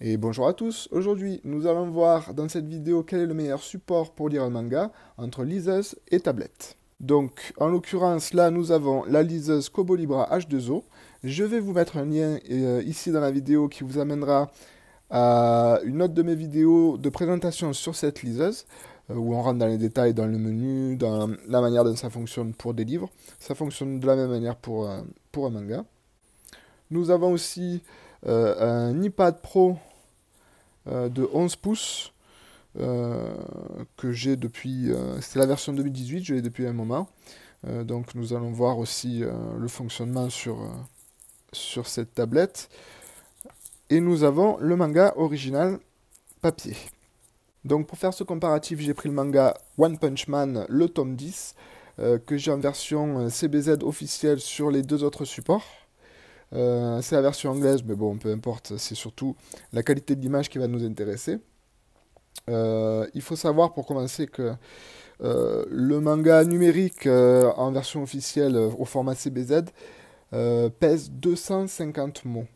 Et bonjour à tous, aujourd'hui nous allons voir dans cette vidéo quel est le meilleur support pour lire un manga entre liseuse et tablette. Donc en l'occurrence là nous avons la liseuse Libra H2O. Je vais vous mettre un lien euh, ici dans la vidéo qui vous amènera à une autre de mes vidéos de présentation sur cette liseuse euh, où on rentre dans les détails, dans le menu, dans la manière dont ça fonctionne pour des livres. Ça fonctionne de la même manière pour, euh, pour un manga. Nous avons aussi euh, un iPad Pro euh, de 11 pouces euh, que j'ai depuis. c'est la version 2018, je l'ai depuis un moment. donc nous allons voir aussi le fonctionnement sur, sur cette tablette. Et nous avons le manga original papier. Donc pour faire ce comparatif, j'ai pris le manga One Punch Man, le tome 10, que j'ai en version CBZ officielle sur les deux autres supports. Euh, c'est la version anglaise, mais bon, peu importe, c'est surtout la qualité de l'image qui va nous intéresser. Euh, il faut savoir pour commencer que euh, le manga numérique en version officielle au format CBZ pèse 250 mots.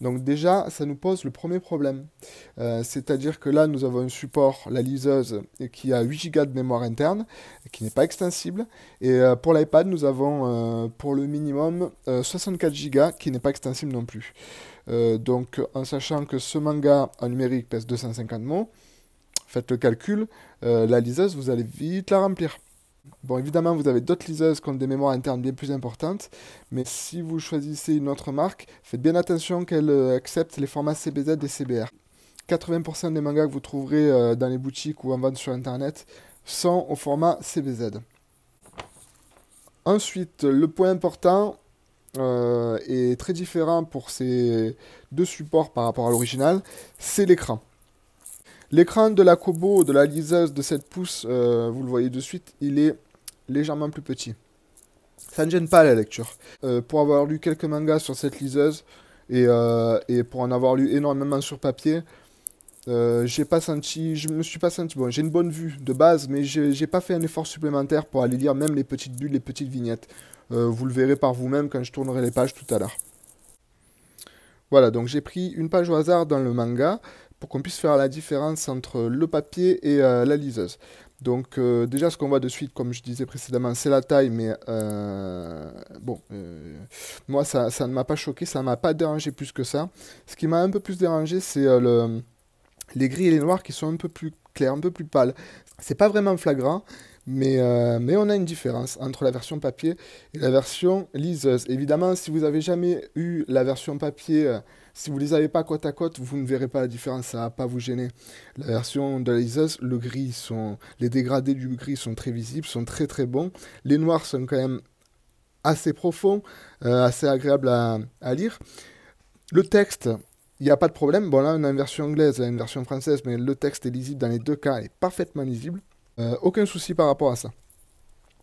Donc déjà, ça nous pose le premier problème. Euh, c'est-à-dire que là, nous avons un support, la liseuse, qui a 8 Go de mémoire interne, qui n'est pas extensible. Et euh, pour l'iPad, nous avons euh, pour le minimum 64 Go, qui n'est pas extensible non plus. donc en sachant que ce manga en numérique pèse 250 mots, faites le calcul, la liseuse, vous allez vite la remplir. Bon, évidemment, vous avez d'autres liseuses qui ont des mémoires internes bien plus importantes, mais si vous choisissez une autre marque, faites bien attention qu'elle euh, accepte les formats CBZ et CBR. 80% des mangas que vous trouverez euh, dans les boutiques ou en vente sur Internet sont au format CBZ. Ensuite, le point important euh, et est très différent pour ces deux supports par rapport à l'original, c'est l'écran. L'écran de la Kobo, de la liseuse de cette pouces, euh, vous le voyez de suite, il est légèrement plus petit. Ça ne gêne pas la lecture. Euh, pour avoir lu quelques mangas sur cette liseuse, et, euh, pour en avoir lu énormément sur papier, j'ai pas senti, je me suis pas senti, bon j'ai une bonne vue de base, mais je n'ai pas fait un effort supplémentaire pour aller lire même les petites bulles, les petites vignettes. vous le verrez par vous-même quand je tournerai les pages tout à l'heure. Voilà, donc j'ai pris une page au hasard dans le manga pour qu'on puisse faire la différence entre le papier et euh, la liseuse. Donc euh, déjà ce qu'on voit de suite, comme je disais précédemment, c'est la taille, mais euh, bon, moi ça, ça ne m'a pas choqué, ça ne m'a pas dérangé plus que ça. Ce qui m'a un peu plus dérangé, c'est le, les gris et les noirs qui sont un peu plus clairs, un peu plus pâles. C'est pas vraiment flagrant, mais, mais, on a une différence entre la version papier et la version liseuse. Évidemment, si vous n'avez jamais eu la version papier si vous ne les avez pas côte à côte, vous ne verrez pas la différence, ça ne va pas vous gêner. La version de l'Isus, le gris, sont, les dégradés du gris sont très visibles, sont très très bons. Les noirs sont quand même assez profonds, euh, assez agréables à, lire. Le texte, il n'y a pas de problème. Bon, là, on a une version anglaise, une version française, mais le texte est lisible dans les deux cas, est parfaitement lisible. Euh, aucun souci par rapport à ça.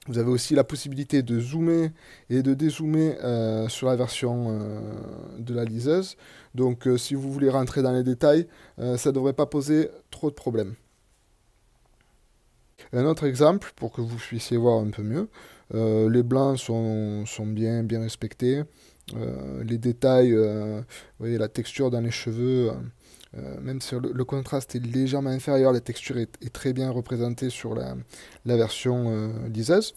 Vous avez aussi la possibilité de zoomer et de dézoomer euh, sur la version euh, de la liseuse. Donc euh, si vous voulez rentrer dans les détails, ça ne devrait pas poser trop de problèmes. Un autre exemple, pour que vous puissiez voir un peu mieux, les blancs sont, bien, bien respectés. les détails, vous voyez la texture dans les cheveux, euh, même si le, contraste est légèrement inférieur, la texture est, très bien représentée sur la, version euh, liseuse.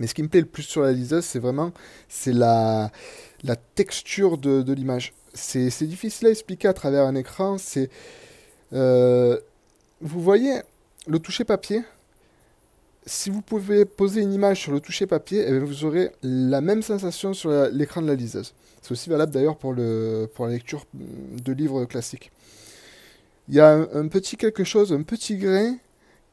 Mais ce qui me plaît le plus sur la liseuse, c'est vraiment la, texture de, l'image. C'est difficile à expliquer à travers un écran. Euh, vous voyez le toucher papier si vous pouvez poser une image sur le toucher papier, eh vous aurez la même sensation sur l'écran de la liseuse. C'est aussi valable d'ailleurs pour, la lecture mm, de livres classiques. Il y a un, petit quelque chose, un petit grain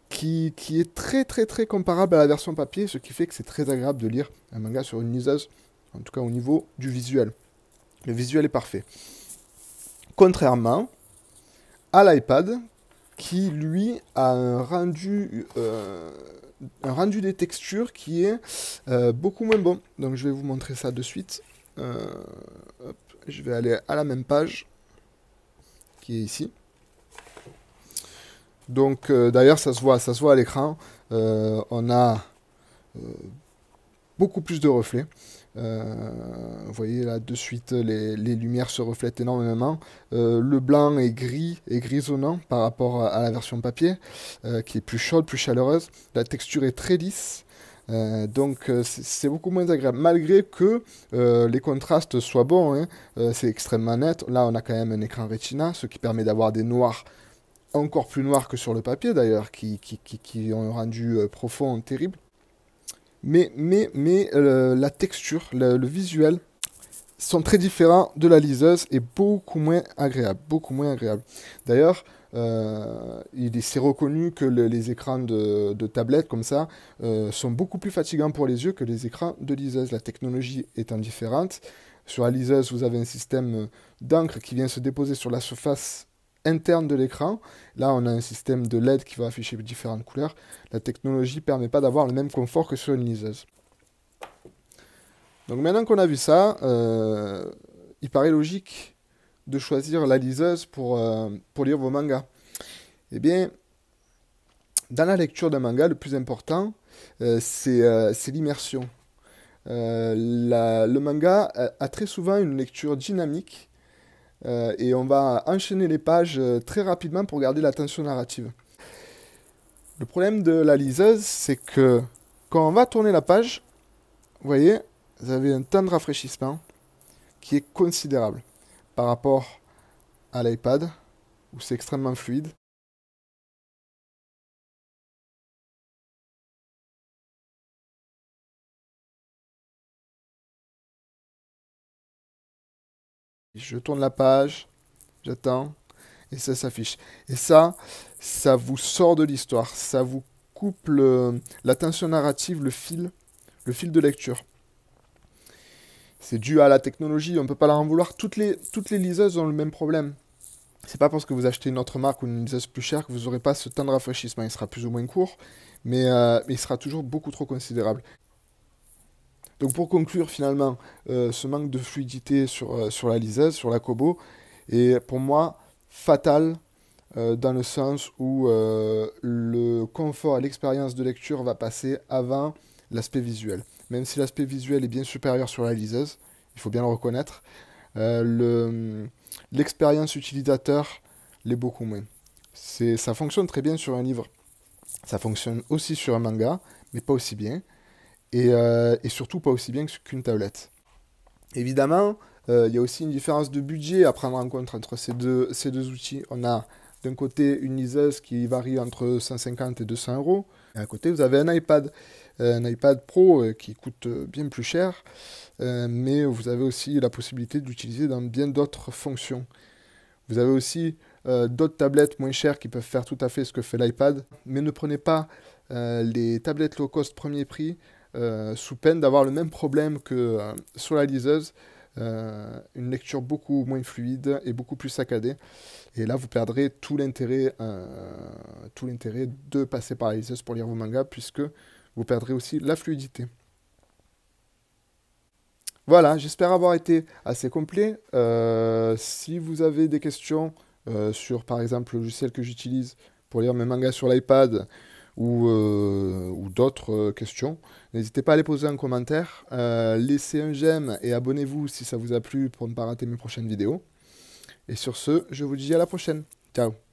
qui, est très très très comparable à la version papier, ce qui fait que c'est très agréable de lire un manga sur une liseuse, en tout cas au niveau du visuel. Le visuel est parfait. Contrairement à l'iPad, qui lui a un rendu euh, un rendu des textures qui est euh, beaucoup moins bon. Donc je vais vous montrer ça de suite. Euh, je vais aller à la même page qui est ici. Donc euh, d'ailleurs ça se voit, ça se voit à l'écran. on a beaucoup plus de reflets. Euh, vous voyez là de suite les, les lumières se reflètent énormément. Euh, le blanc est gris et grisonnant par rapport à, la version papier euh, qui est plus chaude, plus chaleureuse. La texture est très lisse. donc c'est beaucoup moins agréable, malgré que les contrastes soient bons. Hein, c'est extrêmement net. Là, on a quand même un écran Retina, ce qui permet d'avoir des noirs encore plus noirs que sur le papier d'ailleurs, qui, qui, qui, qui, ont un rendu profond terrible mais, mais, euh, la texture, le, visuel sont très différents de la liseuse et beaucoup moins agréable, beaucoup moins agréable. D'ailleurs, euh, il s'est reconnu que les écrans de, tablette tablettes comme ça euh, sont beaucoup plus fatigants pour les yeux que les écrans de liseuse. La technologie étant différente, sur la liseuse, vous avez un système euh, d'encre qui vient se déposer sur la surface interne de l'écran. Là, on a un système de LED qui va afficher différentes couleurs. La technologie ne permet pas d'avoir le même confort que sur une liseuse. Donc maintenant qu'on a vu ça, euh, il paraît logique de choisir la liseuse pour, euh, pour lire vos mangas. Eh bien, dans la lecture d'un manga, le plus important, euh, c'est l'immersion. le manga a très souvent une lecture dynamique euh, et on va enchaîner les pages euh, très rapidement pour garder la tension narrative. Le problème de la liseuse, c'est que quand on va tourner la page, vous voyez, vous avez un temps de rafraîchissement qui est considérable par rapport à l'iPad, où c'est extrêmement fluide. Je tourne la page, j'attends, et ça s'affiche. Et ça, ça vous sort de l'histoire, ça vous coupe l'attention narrative, le fil, le fil de lecture. C'est dû à la technologie, on ne peut pas la en vouloir. Toutes les, toutes les liseuses ont le même problème. C'est pas parce que vous achetez une autre marque ou une liseuse plus chère que vous n'aurez pas ce temps de rafraîchissement. Il sera plus ou moins court, mais, euh, il sera toujours beaucoup trop considérable. Donc pour conclure finalement, euh, ce manque de fluidité sur, euh, sur la liseuse, sur la Kobo, est pour moi fatal euh, dans le sens où le confort et l'expérience de lecture va passer avant l'aspect visuel. Même si l'aspect visuel est bien supérieur sur la liseuse, il faut bien le reconnaître, l'expérience utilisateur l'est beaucoup moins. Ça fonctionne très bien sur un livre. Ça fonctionne aussi sur un manga, mais pas aussi bien. Euh, et, surtout pas aussi bien qu'une tablette. Évidemment, euh, il y a aussi une différence de budget à prendre en compte entre ces deux, ces deux outils. On a d'un côté une liseuse qui varie entre 150 et 200 euros, et à côté vous avez un iPad euh, un iPad Pro qui coûte bien plus cher, mais vous avez aussi la possibilité d'utiliser dans bien d'autres fonctions. Vous avez aussi d'autres tablettes moins chères qui peuvent faire tout à fait ce que fait l'iPad, mais ne prenez pas les tablettes low cost premier prix euh, sous peine d'avoir le même problème que euh, sur la liseuse, euh, une lecture beaucoup moins fluide et beaucoup plus saccadée. Et là, vous perdrez tout l'intérêt, tout l'intérêt de passer par la liseuse pour lire vos mangas, puisque vous perdrez aussi la fluidité. Voilà, j'espère avoir été assez complet. si vous avez des questions sur, par exemple, le logiciel que j'utilise pour lire mes mangas sur l'iPad, euh, ou, d'autres euh, questions, n'hésitez pas à les poser en commentaire. Euh, laissez un j'aime et abonnez-vous si ça vous a plu pour ne pas rater mes prochaines vidéos. Et sur ce, je vous dis à la prochaine. Ciao